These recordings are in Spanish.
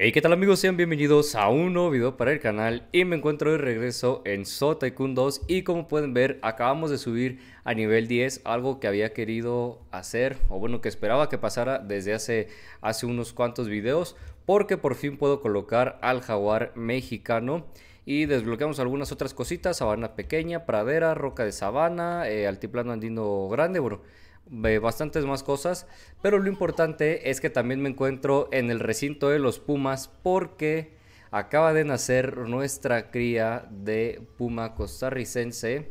Hey, ¿qué tal amigos? Sean bienvenidos a un nuevo video para el canal y me encuentro de regreso en So 2 y como pueden ver acabamos de subir a nivel 10 algo que había querido hacer o bueno que esperaba que pasara desde hace, hace unos cuantos videos porque por fin puedo colocar al jaguar mexicano y desbloqueamos algunas otras cositas, sabana pequeña, pradera, roca de sabana, eh, altiplano andino grande, bueno ve bastantes más cosas, pero lo importante es que también me encuentro en el recinto de los Pumas porque acaba de nacer nuestra cría de Puma costarricense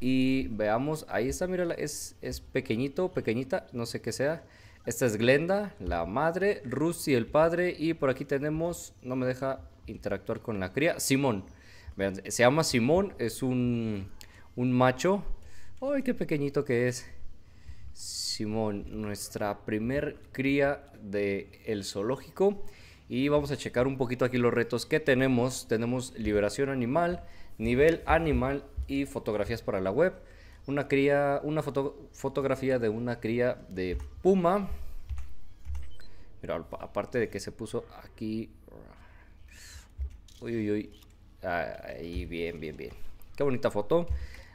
y veamos, ahí está, mira es, es pequeñito, pequeñita, no sé qué sea. Esta es Glenda, la madre, Rusty el padre y por aquí tenemos, no me deja interactuar con la cría, Simón. se llama Simón, es un, un macho. ¡Ay, qué pequeñito que es! Simón, nuestra primer cría del el zoológico. Y vamos a checar un poquito aquí los retos que tenemos. Tenemos liberación animal, nivel animal y fotografías para la web. Una cría, una foto, fotografía de una cría de puma. Mira, aparte de que se puso aquí. Uy, uy, uy. Ahí, bien, bien, bien. Qué bonita foto.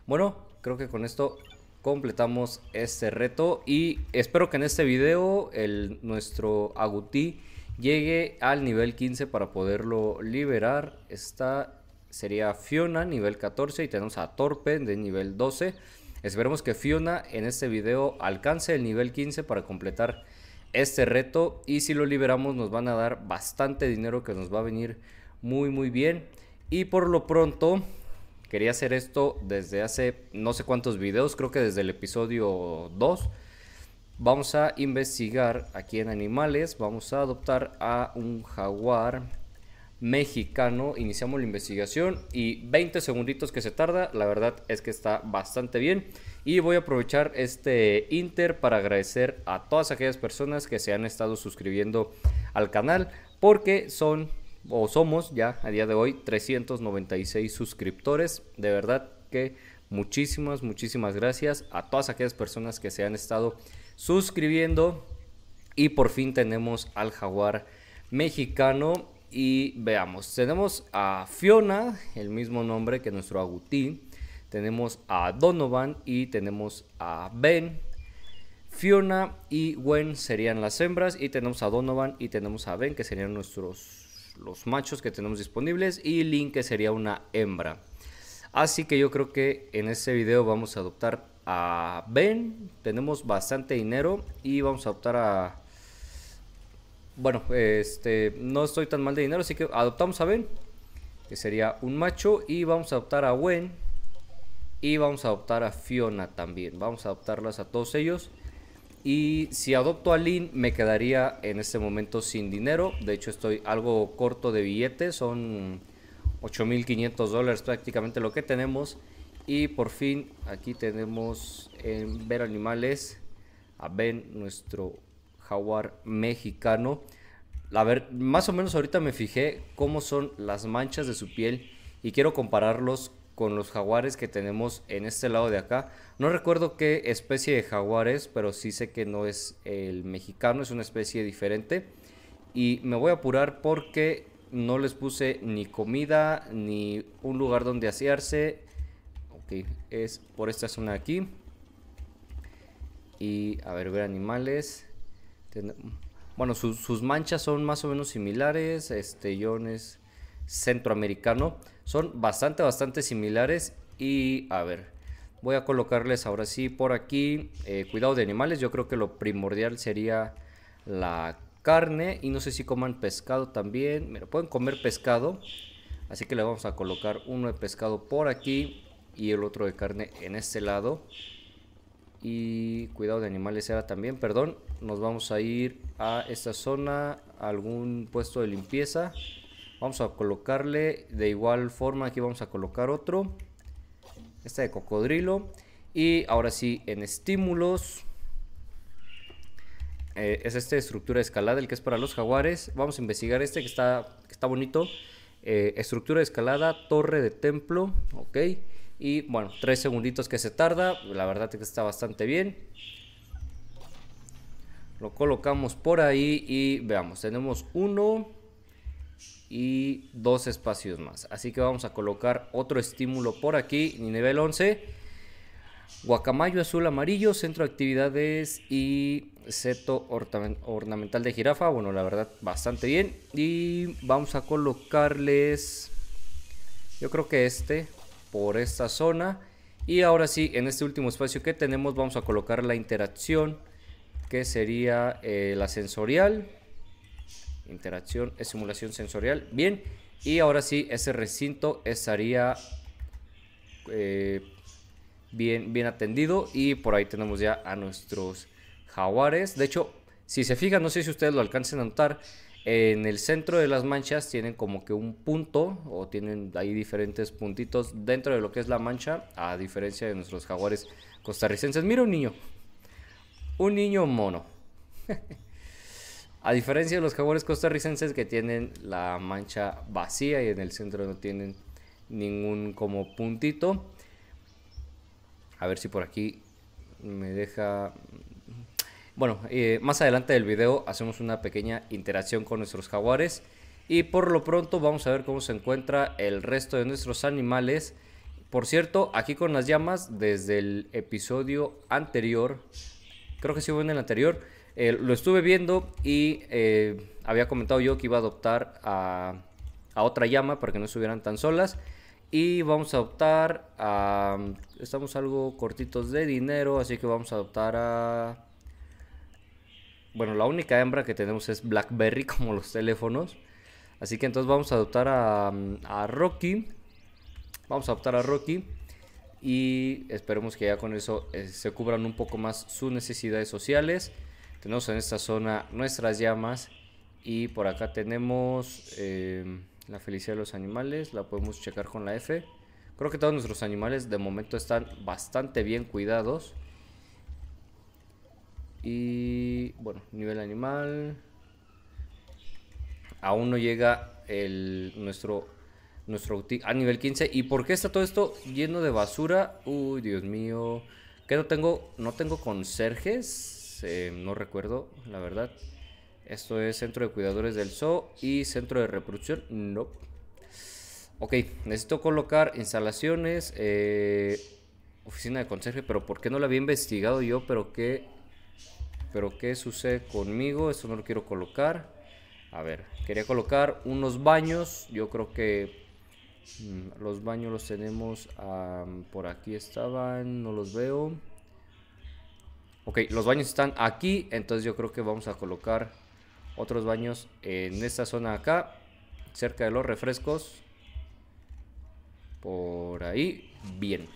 Bueno, creo que con esto completamos este reto y espero que en este video el, nuestro agutí llegue al nivel 15 para poderlo liberar. Esta sería Fiona nivel 14 y tenemos a Torpe de nivel 12. Esperemos que Fiona en este video alcance el nivel 15 para completar este reto y si lo liberamos nos van a dar bastante dinero que nos va a venir muy muy bien. Y por lo pronto Quería hacer esto desde hace no sé cuántos videos, creo que desde el episodio 2. Vamos a investigar aquí en animales, vamos a adoptar a un jaguar mexicano. Iniciamos la investigación y 20 segunditos que se tarda, la verdad es que está bastante bien. Y voy a aprovechar este inter para agradecer a todas aquellas personas que se han estado suscribiendo al canal porque son o somos ya a día de hoy 396 suscriptores. De verdad que muchísimas, muchísimas gracias a todas aquellas personas que se han estado suscribiendo. Y por fin tenemos al jaguar mexicano. Y veamos, tenemos a Fiona, el mismo nombre que nuestro Agutí. Tenemos a Donovan y tenemos a Ben. Fiona y Gwen serían las hembras. Y tenemos a Donovan y tenemos a Ben, que serían nuestros los machos que tenemos disponibles y Link que sería una hembra. Así que yo creo que en este video vamos a adoptar a Ben. Tenemos bastante dinero y vamos a adoptar a... Bueno, este, no estoy tan mal de dinero, así que adoptamos a Ben, que sería un macho, y vamos a adoptar a Gwen, y vamos a adoptar a Fiona también. Vamos a adoptarlas a todos ellos. Y si adopto a Lin me quedaría en este momento sin dinero. De hecho, estoy algo corto de billetes. Son 8.500 dólares prácticamente lo que tenemos. Y por fin, aquí tenemos en Ver Animales a Ben, nuestro jaguar mexicano. A ver, más o menos ahorita me fijé cómo son las manchas de su piel y quiero compararlos con los jaguares que tenemos en este lado de acá. No recuerdo qué especie de jaguares pero sí sé que no es el mexicano, es una especie diferente. Y me voy a apurar porque no les puse ni comida, ni un lugar donde asearse. Ok, es por esta zona de aquí. Y a ver, ver animales. Bueno, sus manchas son más o menos similares. Estellones centroamericano son bastante, bastante similares. Y a ver, voy a colocarles ahora sí por aquí eh, cuidado de animales. Yo creo que lo primordial sería la carne y no sé si coman pescado también. lo pueden comer pescado. Así que le vamos a colocar uno de pescado por aquí y el otro de carne en este lado. Y cuidado de animales era también, perdón. Nos vamos a ir a esta zona, algún puesto de limpieza. Vamos a colocarle de igual forma, aquí vamos a colocar otro. Este de cocodrilo. Y ahora sí, en estímulos. Eh, es este de estructura de escalada, el que es para los jaguares. Vamos a investigar este que está, está bonito. Eh, estructura de escalada, torre de templo. Ok. Y bueno, tres segunditos que se tarda. La verdad es que está bastante bien. Lo colocamos por ahí y veamos. Tenemos uno y dos espacios más. Así que vamos a colocar otro estímulo por aquí, nivel 11. Guacamayo azul amarillo, centro de actividades y seto ornamental de jirafa. Bueno, la verdad, bastante bien. Y vamos a colocarles, yo creo que este, por esta zona. Y ahora sí, en este último espacio que tenemos, vamos a colocar la interacción, que sería eh, la sensorial Interacción, simulación sensorial. Bien, y ahora sí, ese recinto estaría eh, bien, bien atendido. Y por ahí tenemos ya a nuestros jaguares. De hecho, si se fijan, no sé si ustedes lo alcancen a notar, en el centro de las manchas tienen como que un punto o tienen ahí diferentes puntitos dentro de lo que es la mancha, a diferencia de nuestros jaguares costarricenses. Mira un niño, un niño mono. A diferencia de los jaguares costarricenses que tienen la mancha vacía y en el centro no tienen ningún como puntito. A ver si por aquí me deja... Bueno, eh, más adelante del video hacemos una pequeña interacción con nuestros jaguares. Y por lo pronto vamos a ver cómo se encuentra el resto de nuestros animales. Por cierto, aquí con las llamas, desde el episodio anterior, creo que sí hubo en el anterior, eh, lo estuve viendo y eh, había comentado yo que iba a adoptar a, otra llama para que no estuvieran tan solas. Y vamos a adoptar a... Estamos algo cortitos de dinero, así que vamos a adoptar a... Bueno, la única hembra que tenemos es Blackberry, como los teléfonos. Así que entonces vamos a adoptar a, Rocky. Vamos a adoptar a Rocky. Y esperemos que ya con eso eh, se cubran un poco más sus necesidades sociales. Tenemos en esta zona nuestras llamas y por acá tenemos em, la felicidad de los animales, la podemos checar con la F. Creo que todos nuestros animales de momento están bastante bien cuidados. Y bueno, nivel animal. Aún no llega el, nuestro, nuestro a nivel 15. ¿Y por qué está todo esto lleno de basura? Uy, Dios mío. ¿Qué no tengo? ¿No tengo conserjes? Eh, no recuerdo, la verdad. Esto es Centro de Cuidadores del Zoo y Centro de Reproducción, no. Ok, necesito colocar instalaciones, eh, oficina de conserje, pero ¿por qué no la había investigado yo? Pero qué, pero qué sucede conmigo, eso no lo quiero colocar. A ver, quería colocar unos baños, yo creo que mm, los baños los tenemos por aquí estaban, no los veo. Ok, los baños están aquí, entonces yo creo que vamos a colocar otros baños en esta zona acá, cerca de los refrescos. Por ahí, bien,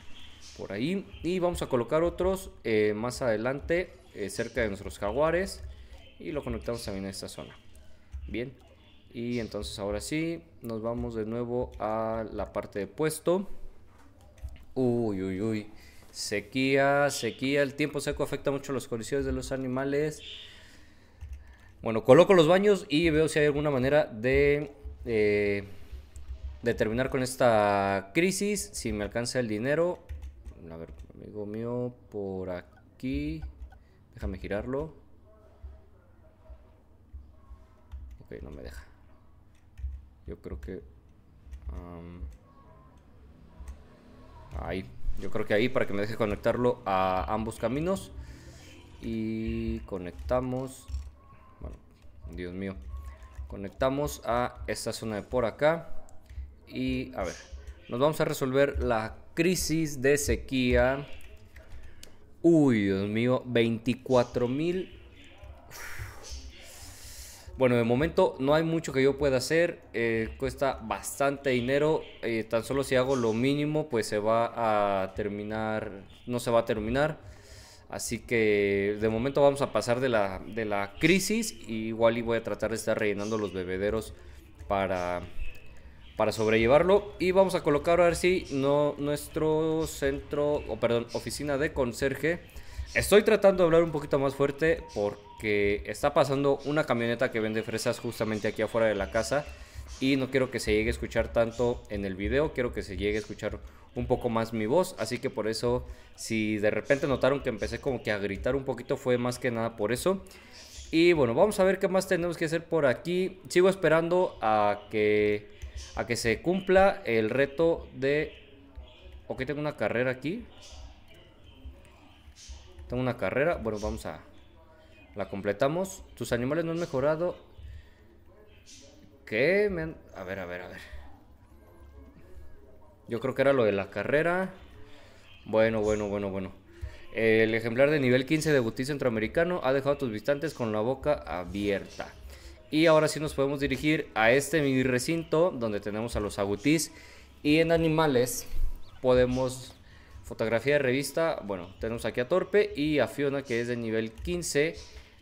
por ahí. Y vamos a colocar otros eh, más adelante, eh, cerca de nuestros jaguares. Y lo conectamos también a esta zona. Bien, y entonces ahora sí, nos vamos de nuevo a la parte de puesto. Uy, uy, uy. Sequía, sequía, el tiempo seco afecta mucho a los colisiones de los animales. Bueno, coloco los baños y veo si hay alguna manera de, eh, terminar con esta crisis. Si me alcanza el dinero. A ver, amigo mío, por aquí. Déjame girarlo. Ok, no me deja. Yo creo que... Um, ahí. Yo creo que ahí para que me deje conectarlo a ambos caminos. Y conectamos... Bueno, Dios mío. Conectamos a esta zona de por acá. Y a ver, nos vamos a resolver la crisis de sequía. Uy, Dios mío, 24 mil bueno, de momento no hay mucho que yo pueda hacer, eh, cuesta bastante dinero, eh, tan solo si hago lo mínimo pues se va a terminar, no se va a terminar. Así que de momento vamos a pasar de la, de la crisis y igual y voy a tratar de estar rellenando los bebederos para, para sobrellevarlo. Y vamos a colocar ahora si no, nuestro centro, o perdón, oficina de conserje Estoy tratando de hablar un poquito más fuerte porque está pasando una camioneta que vende fresas justamente aquí afuera de la casa y no quiero que se llegue a escuchar tanto en el video, quiero que se llegue a escuchar un poco más mi voz, así que por eso si de repente notaron que empecé como que a gritar un poquito fue más que nada por eso. Y bueno, vamos a ver qué más tenemos que hacer por aquí. Sigo esperando a que a que se cumpla el reto de Ok, tengo una carrera aquí. Tengo una carrera. Bueno, vamos a... La completamos. Tus animales no han mejorado. ¿Qué? A ver, a ver, a ver. Yo creo que era lo de la carrera. Bueno, bueno, bueno, bueno. El ejemplar de nivel 15 de Gutis Centroamericano ha dejado a tus visitantes con la boca abierta. Y ahora sí nos podemos dirigir a este mini recinto donde tenemos a los agutís. Y en animales podemos Fotografía de revista, bueno, tenemos aquí a Torpe y a Fiona que es de nivel 15.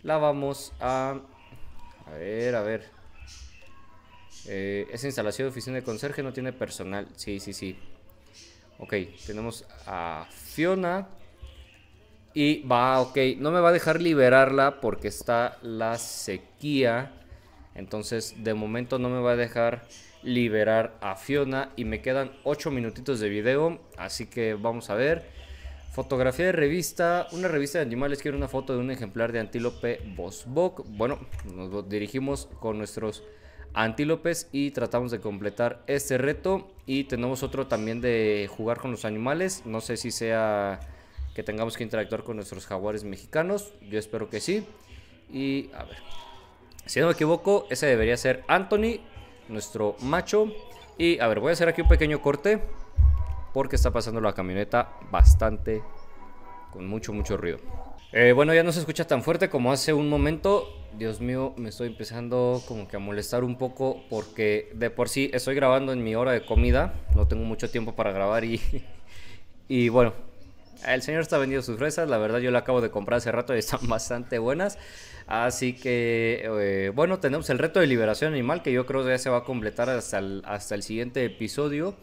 La vamos a... A ver, a ver. Eh, esa instalación de oficina de conserje no tiene personal. Sí, sí, sí. Ok, tenemos a Fiona. Y va, ok, no me va a dejar liberarla porque está la sequía. Entonces, de momento no me va a dejar liberar a Fiona y me quedan 8 minutitos de video, así que vamos a ver. Fotografía de revista, una revista de animales Quiero una foto de un ejemplar de antílope bosbok. Bueno, nos dirigimos con nuestros antílopes y tratamos de completar este reto y tenemos otro también de jugar con los animales. No sé si sea que tengamos que interactuar con nuestros jaguares mexicanos, yo espero que sí. Y a ver, si no me equivoco, ese debería ser Anthony, nuestro macho. Y a ver, voy a hacer aquí un pequeño corte porque está pasando la camioneta bastante con mucho, mucho ruido. Eh, bueno, ya no se escucha tan fuerte como hace un momento. Dios mío, me estoy empezando como que a molestar un poco porque de por sí estoy grabando en mi hora de comida. No tengo mucho tiempo para grabar y, y bueno, el señor está vendiendo sus fresas, la verdad yo la acabo de comprar hace rato y están bastante buenas. Así que, eh, bueno, tenemos el reto de liberación animal que yo creo que ya se va a completar hasta el, hasta el siguiente episodio.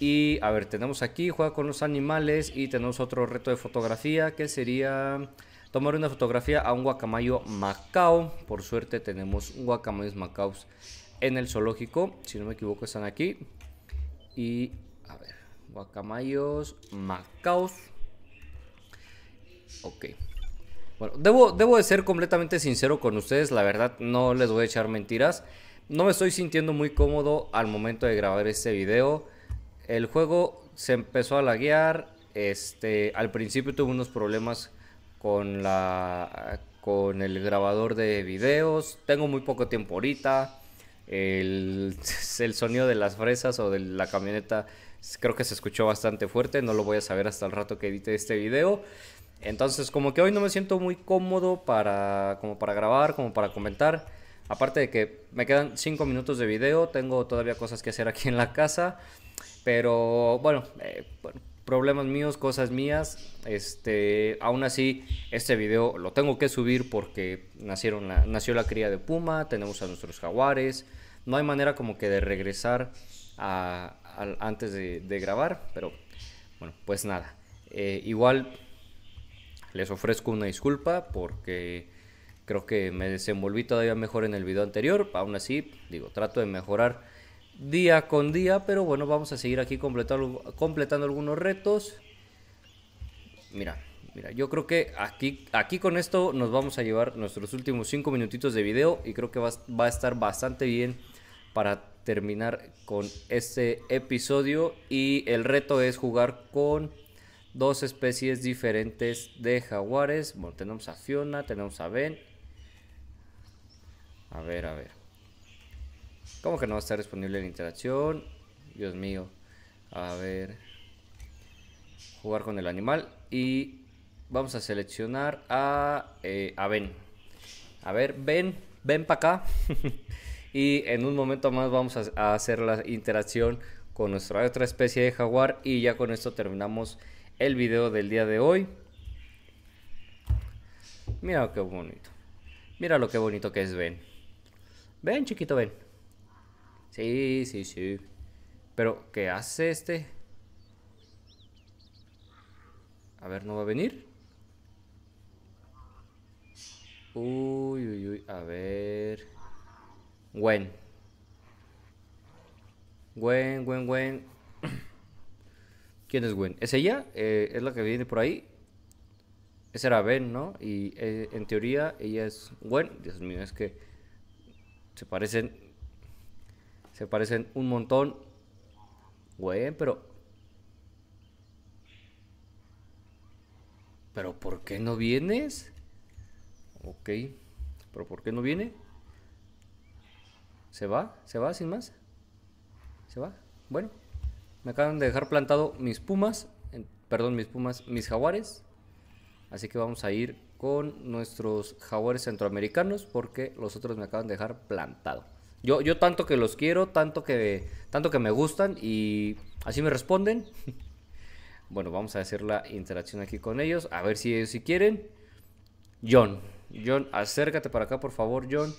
Y a ver, tenemos aquí, juega con los animales y tenemos otro reto de fotografía que sería tomar una fotografía a un guacamayo Macao. Por suerte tenemos guacamayos Macaos en el zoológico, si no me equivoco están aquí. Y a ver, Guacamayos, Macaos. Ok. Bueno, debo, de ser completamente sincero con ustedes, la verdad no les voy a echar mentiras. No me estoy sintiendo muy cómodo al momento de grabar este video. El juego se empezó a laguear, este, al principio tuve unos problemas con la con el grabador de videos. Tengo muy poco tiempo ahorita el, el, sonido de las fresas o de la camioneta creo que se escuchó bastante fuerte, no lo voy a saber hasta el rato que edite este video. Entonces como que hoy no me siento muy cómodo para, como para grabar, como para comentar. Aparte de que me quedan 5 minutos de video, tengo todavía cosas que hacer aquí en la casa. Pero bueno, eh, bueno problemas míos, cosas mías. Este, aún así, este video lo tengo que subir porque nacieron la, nació la cría de puma, tenemos a nuestros jaguares. No hay manera como que de regresar a, antes de, grabar, pero bueno, pues nada. Eh, igual les ofrezco una disculpa porque creo que me desenvolví todavía mejor en el video anterior. Aún así, digo, trato de mejorar día con día, pero bueno, vamos a seguir aquí completando, completando algunos retos. Mira, mira, yo creo que aquí, aquí con esto nos vamos a llevar nuestros últimos 5 minutitos de video y creo que va, va a estar bastante bien para terminar con este episodio y el reto es jugar con dos especies diferentes de jaguares. Bueno, tenemos a Fiona, tenemos a Ben. A ver, a ver. ¿Cómo que no va a estar disponible la interacción? Dios mío. A ver. Jugar con el animal. Y vamos a seleccionar a, eh, a Ben. A ver, Ben, ven para acá. y en un momento más vamos a, hacer la interacción con nuestra otra especie de jaguar. Y ya con esto terminamos el video del día de hoy. Mira qué bonito. Mira lo que bonito que es Ben. Ven, chiquito, ven. Sí, sí, sí. Pero, ¿qué hace este? A ver, ¿no va a venir? Uy, uy, uy, a ver. Gwen. Gwen, Gwen, Gwen. ¿Quién es Gwen? ¿Es ella? Eh, ¿Es la que viene por ahí? Esa era Ben, ¿no? Y eh, en teoría ella es Gwen. Dios mío, es que se parecen se parecen un montón. Güey, pero... ¿Pero por qué no vienes? Ok. ¿Pero por qué no viene? ¿Se va? ¿Se va sin más? ¿Se va? Bueno. Me acaban de dejar plantado mis pumas. perdón, mis pumas, mis jaguares. Así que vamos a ir con nuestros jaguares centroamericanos porque los otros me acaban de dejar plantado. Yo, yo tanto que los quiero, tanto que, tanto que me gustan y así me responden. bueno, vamos a hacer la interacción aquí con ellos, a ver si ellos si quieren. John, John, acércate para acá, por favor, John,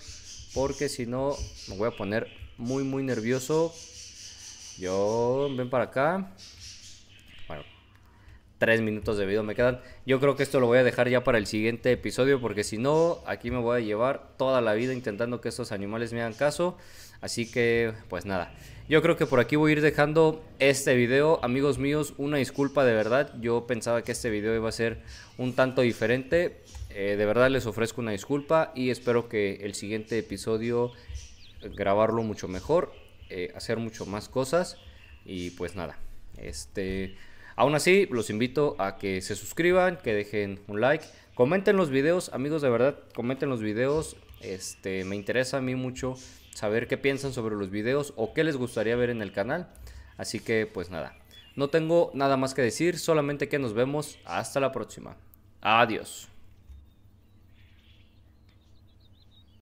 porque si no me voy a poner muy, muy nervioso. John, ven para acá. 3 minutos de video me quedan. Yo creo que esto lo voy a dejar ya para el siguiente episodio porque si no, aquí me voy a llevar toda la vida intentando que estos animales me hagan caso. Así que, pues nada. Yo creo que por aquí voy a ir dejando este video. Amigos míos, una disculpa de verdad. Yo pensaba que este video iba a ser un tanto diferente. Eh, de verdad les ofrezco una disculpa y espero que el siguiente episodio grabarlo mucho mejor, eh, hacer mucho más cosas y pues nada. Este, Aún así, los invito a que se suscriban, que dejen un like, comenten los videos, amigos, de verdad, comenten los videos. Este, me interesa a mí mucho saber qué piensan sobre los videos o qué les gustaría ver en el canal. Así que, pues nada, no tengo nada más que decir, solamente que nos vemos hasta la próxima. Adiós.